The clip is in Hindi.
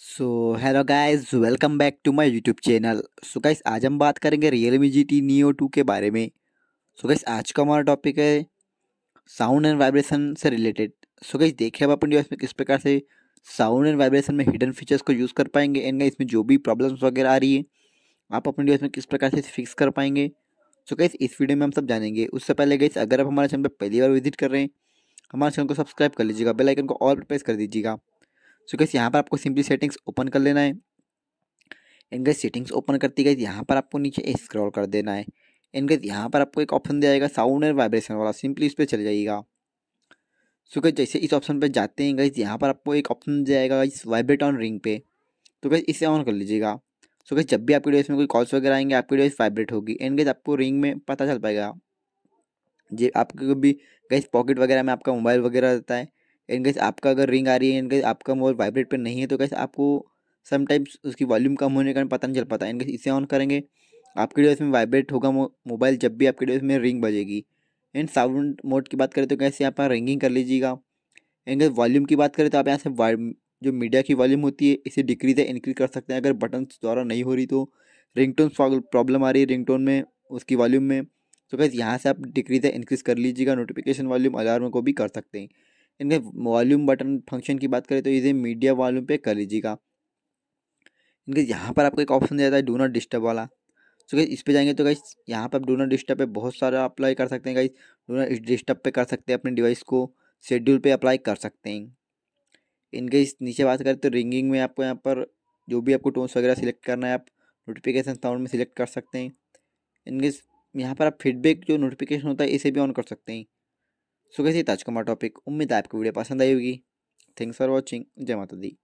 so hello guys welcome back to my YouTube channel so guys आज हम बात करेंगे Realme G T Neo two के बारे में सो so, गाइस आज का हमारा टॉपिक है साउंड एंड वाइब्रेशन से रिलेटेड सो गाइस देखिए आप अपन डिवाइस में किस प्रकार से साउंड एंड वाइब्रेशन में हिडन फीचर्स को यूज़ कर पाएंगे एंड गाइस इसमें जो भी प्रॉब्लम्स वगैरह आ रही है आप अपने डिवाइस में किस प्रकार से फिक्स कर पाएंगे सो so, गाइस इस वीडियो में हम सब जानेंगे उससे पहले गाइस अगर आप हमारे चैनल पर पहली बार विजिट कर रहे हैं हमारे चैनल को सब्सक्राइब कर लीजिएगा बेलाइकन को और प्रेस कर दीजिएगा सो गैस यहाँ पर आपको सिंपली सेटिंग्स ओपन कर लेना है एंड गैस सेटिंग्स ओपन करती गई यहाँ पर आपको नीचे स्क्रॉल कर देना है एंड गैस यहाँ पर आपको एक ऑप्शन दिया जाएगा साउंड एंड वाइब्रेशन वाला सिंपली इस पर चले जाइएगा सो गैस जैसे इस ऑप्शन पर जाते हैं गैस यहाँ पर आपको एक ऑप्शन दिया जाएगा इस वाइब्रेट ऑन रिंग पे तो गैस इसे ऑन कर लीजिएगा सो गैस जब भी आपकी डिवाइस में कोई कॉल्स वगैरह आएंगे आपकी डिवाइस वाइब्रेट होगी एंड गैस आपको रिंग में पता चल पाएगा जी आपके भी गैस पॉकेट वगैरह में आपका मोबाइल वगैरह रहता है एंड गैस आपका अगर रिंग आ रही है एंड गैस आपका मोबाइल वाइब्रेट पर नहीं है तो गैस आपको समटाइम्स उसकी वॉल्यूम कम होने के कारण पता नहीं चल पाता एंड गैस इसे ऑन करेंगे आपके डिवाइस में वाइब्रेट होगा मोबाइल जब भी आपके डिवाइस में रिंग बजेगी एंड साउंड मोड की बात करें तो कैसे आप रिंगिंग कर लीजिएगा एंड वॉल्यूम की बात करें तो आप यहाँ से जो मीडिया की वॉल्यूम होती है इसे डिक्रीज या इंक्रीज कर सकते हैं अगर बटन द्वारा नहीं हो रही तो रिंगटोन प्रॉब्लम आ रही है रिंगटोन में उसकी वॉल्यूम में तो कैसे यहाँ से आप डिक्रीज या इंक्रीज कर लीजिएगा नोटिफिकेशन वॉल्यूम अलार्म को भी कर सकते हैं इनके वॉल्यूम बटन फंक्शन की बात करें तो इसे मीडिया वॉल्यूम पे कर लीजिएगा इनके यहाँ पर आपको एक ऑप्शन दिया जाता है डू नॉट डिस्टर्ब वाला सो तो गई इस पर जाएंगे तो गई यहाँ पर आप डू नॉट डिस्टर्ब पे बहुत सारा अप्लाई कर सकते हैं गाइस डोनर डिस्टर्ब पे कर सकते हैं अपने डिवाइस को शेड्यूल पे अप्लाई कर सकते हैं इनके इस नीचे बात करें तो रिंगिंग में आपको यहाँ पर जो भी आपको टोन्स वगैरह सिलेक्ट करना है आप नोटिफिकेशन साउंड में सिलेक्ट कर सकते हैं इनके यहाँ पर आप फीडबैक जो नोटिफिकेशन होता है इसे भी ऑन कर सकते हैं सो कैसे था आज का हमारा टॉपिक उम्मीद है आपको वीडियो पसंद आई होगी थैंक्स फॉर वॉचिंग जय माता दी